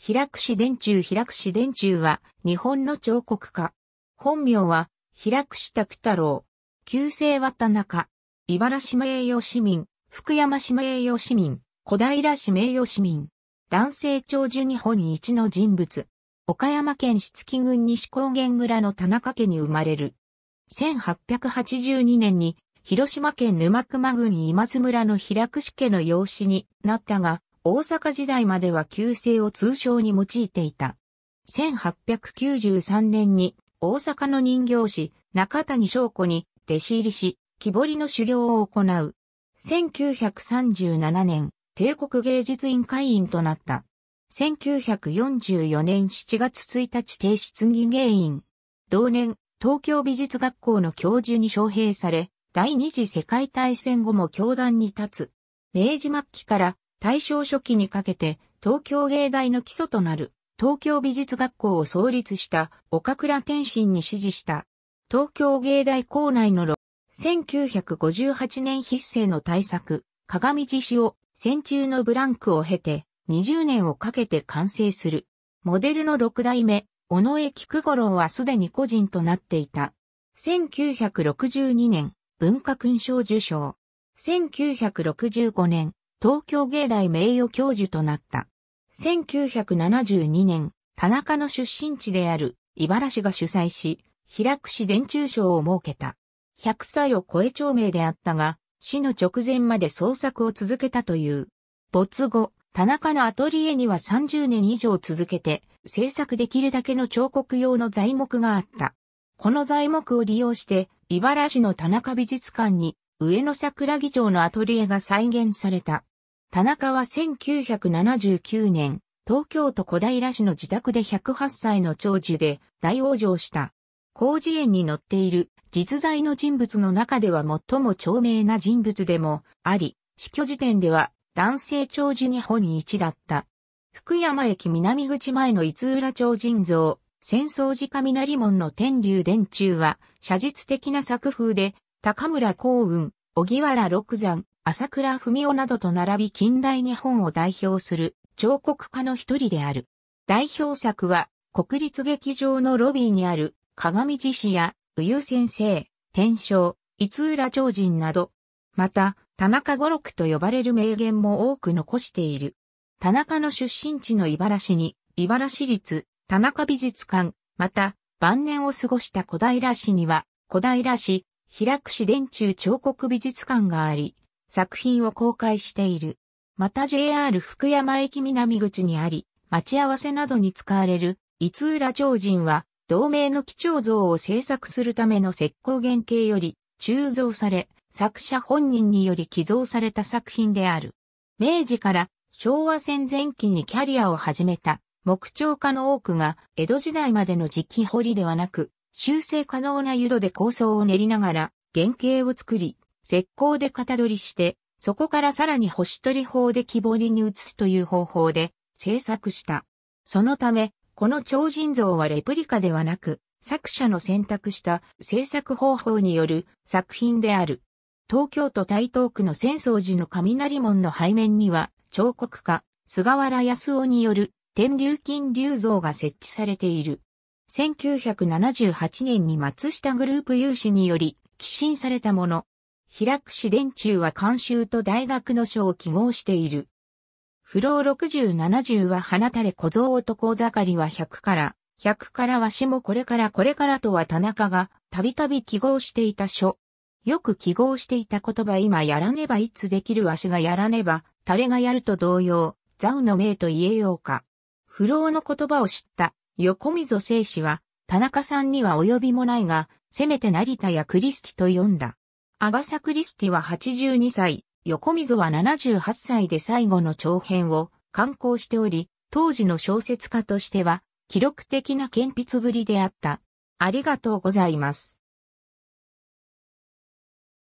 平久志電中平久志電中は日本の彫刻家。本名は平久志拓太郎。旧姓は田中。茨島栄誉市民、福山島栄誉市民、小平市名誉市民。男性長寿日本一の人物。岡山県七木郡西高原村の田中家に生まれる。1882年に広島県沼熊郡今津村の平久志家の養子になったが、大阪時代までは旧姓を通称に用いていた。1893年に大阪の人形師中谷翔子に弟子入りし、木彫りの修行を行う。1937年、帝国芸術院会員となった。1944年7月1日提出議芸員。同年、東京美術学校の教授に招聘され、第二次世界大戦後も教壇に立つ。明治末期から大正初期にかけて東京芸大の基礎となる東京美術学校を創立した岡倉天心に指示した東京芸大校内の1958年筆生の大作鏡獅子を戦中のブランクを経て20年をかけて完成する。モデルの6代目、尾上菊五郎はすでに個人となっていた。1962年、文化勲章受章。1965年、東京芸大名誉教授となった。1972年、田中の出身地である茨市が主催し、平久市伝中賞を設けた。100歳を超え長命であったが、死の直前まで創作を続けたという。没後、田中のアトリエには30年以上続けて、制作できるだけの彫刻用の材木があった。この材木を利用して、茨市の田中美術館に、上野桜木町のアトリエが再現された。田中は1979年、東京都小平市の自宅で108歳の長寿で大往生した。工事園に乗っている実在の人物の中では最も著名な人物でもあり、死去時点では男性長寿日本一だった。福山駅南口前の伊津浦町人像、戦争時雷門の天竜電柱は写実的な作風で、高村光雲、小木原六山、朝倉文夫などと並び近代日本を代表する彫刻家の一人である。代表作は、国立劇場のロビーにある鏡獅子や、宇宙先生、天正、伊津浦超人など、また、田中五六と呼ばれる名言も多く残している。田中の出身地の茨市に、茨市立、田中美術館、また、晩年を過ごした小平市には、小平市、平久市電柱彫刻美術館があり、作品を公開している。また JR 福山駅南口にあり、待ち合わせなどに使われる、伊津浦超人は、同名の貴重像を制作するための石膏原型より、鋳造され、作者本人により寄贈された作品である。明治から昭和戦前期にキャリアを始めた木彫家の多くが江戸時代までの時期彫りではなく修正可能な湯戸で構想を練りながら原型を作り石膏で型取りして、そこからさらに星取り法で木彫りに移すという方法で制作した。そのため、この超人像はレプリカではなく、作者の選択した制作方法による作品である。東京都台東区の浅草寺の雷門の背面には、彫刻家、菅原康夫による天竜金竜像が設置されている。1978年に松下グループ有志により、寄進されたもの。平久市電柱は監修と大学の書を記号している。不老六十七十は花垂れ小僧男盛りは百から、百からわしもこれからこれからとは田中がたびたび記号していた書。よく記号していた言葉今やらねばいつできるわしがやらねば、れがやると同様、ザウの名と言えようか。不老の言葉を知った横溝正史は、田中さんには及びもないが、せめて成田やクリスキと読んだ。アガサ・クリスティは82歳、横溝は78歳で最後の長編を刊行しており、当時の小説家としては記録的な顕筆ぶりであった。ありがとうございます。